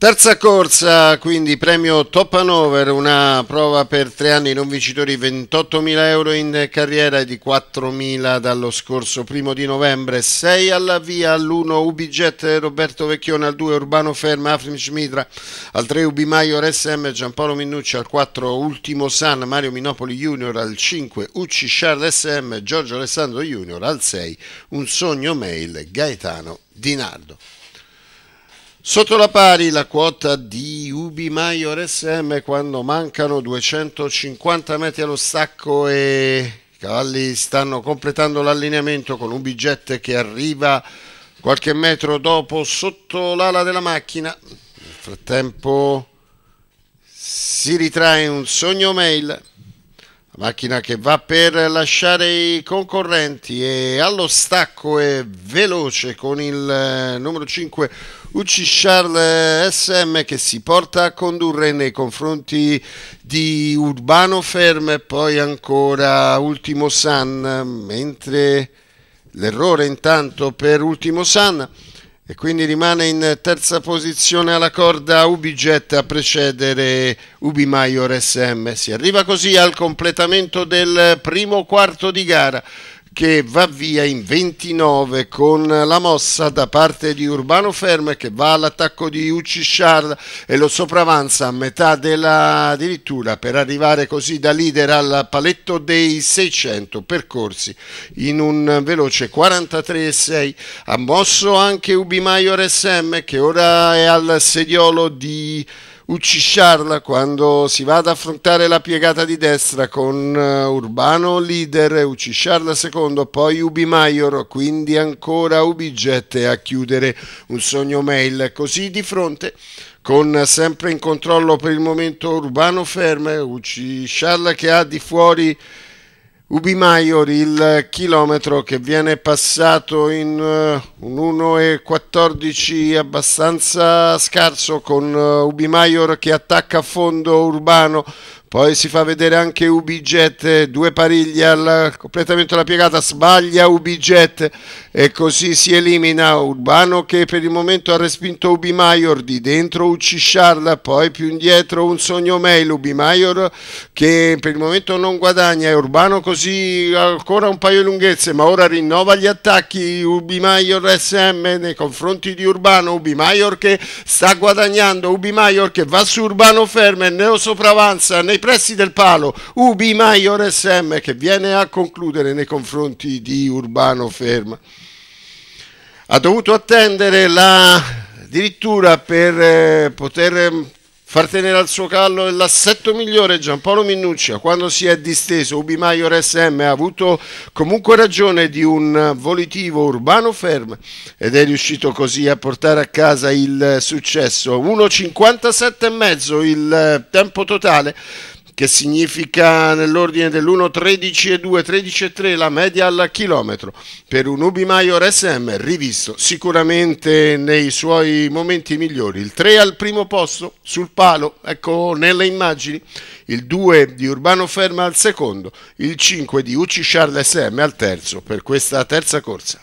Terza corsa, quindi premio Top Hanover, una prova per tre anni non vincitori, 28.000 euro in carriera e di 4.000 dallo scorso primo di novembre, 6 alla via, all'1 Ubijet Roberto Vecchione, al 2 Urbano Ferma, Afrim Schmidra, al 3 Ubi Maior SM Giampaolo Minucci, al 4 Ultimo San Mario Minopoli Junior, al 5 Ucci Charles SM Giorgio Alessandro Junior, al 6 Un Sogno Mail Gaetano Dinardo. Sotto la pari la quota di Ubi Maior SM quando mancano 250 metri allo stacco e i cavalli stanno completando l'allineamento con Ubi Jet che arriva qualche metro dopo sotto l'ala della macchina. Nel frattempo si ritrae un sogno mail, la macchina che va per lasciare i concorrenti e allo stacco è veloce con il eh, numero 5 UC Charles SM che si porta a condurre nei confronti di Urbano Ferm e poi ancora Ultimo San, mentre l'errore intanto per Ultimo San e quindi rimane in terza posizione alla corda Ubijet a precedere Ubi Maior SM. Si arriva così al completamento del primo quarto di gara che va via in 29 con la mossa da parte di Urbano Ferm che va all'attacco di Uccisciarda e lo sopravanza a metà della dirittura per arrivare così da leader al paletto dei 600 percorsi in un veloce 43,6 ha mosso anche Ubimaio RSM che ora è al sediolo di uccisciarla quando si va ad affrontare la piegata di destra con eh, Urbano leader, uccisciarla secondo, poi Ubi Maior, quindi ancora Ubiget a chiudere un sogno mail. Così di fronte con sempre in controllo per il momento Urbano Ferme, uccisciarla che ha di fuori Ubi Maior, il chilometro che viene passato in uh, un 1,14 abbastanza scarso con uh, Ubi Maior che attacca a fondo Urbano poi si fa vedere anche Ubijet, due pariglie al completamento della piegata, sbaglia Ubijet e così si elimina Urbano che per il momento ha respinto Ubi Maior, di dentro Uccisciarla, poi più indietro un sogno mail Ubi Maior che per il momento non guadagna e Urbano così ancora un paio di lunghezze, ma ora rinnova gli attacchi Ubi Maior SM nei confronti di Urbano, Ubi Maior che sta guadagnando, Ubi Maior che va su Urbano fermo e neo sopravanza nei ai pressi del palo Ubi Maior SM che viene a concludere nei confronti di Urbano Ferma. Ha dovuto attendere la addirittura per eh, poter Far tenere al suo callo l'assetto migliore Giampaolo Minnuccia. Quando si è disteso, Ubi Maior SM ha avuto comunque ragione di un volitivo urbano fermo ed è riuscito così a portare a casa il successo. 1,57 e mezzo il eh, tempo totale che significa nell'ordine dell'1,13 e 2,13,3 la media al chilometro per un Ubi Maior SM rivisto sicuramente nei suoi momenti migliori. Il 3 al primo posto sul palo, ecco nelle immagini, il 2 di Urbano Ferma al secondo, il 5 di Ucci Charles SM al terzo per questa terza corsa.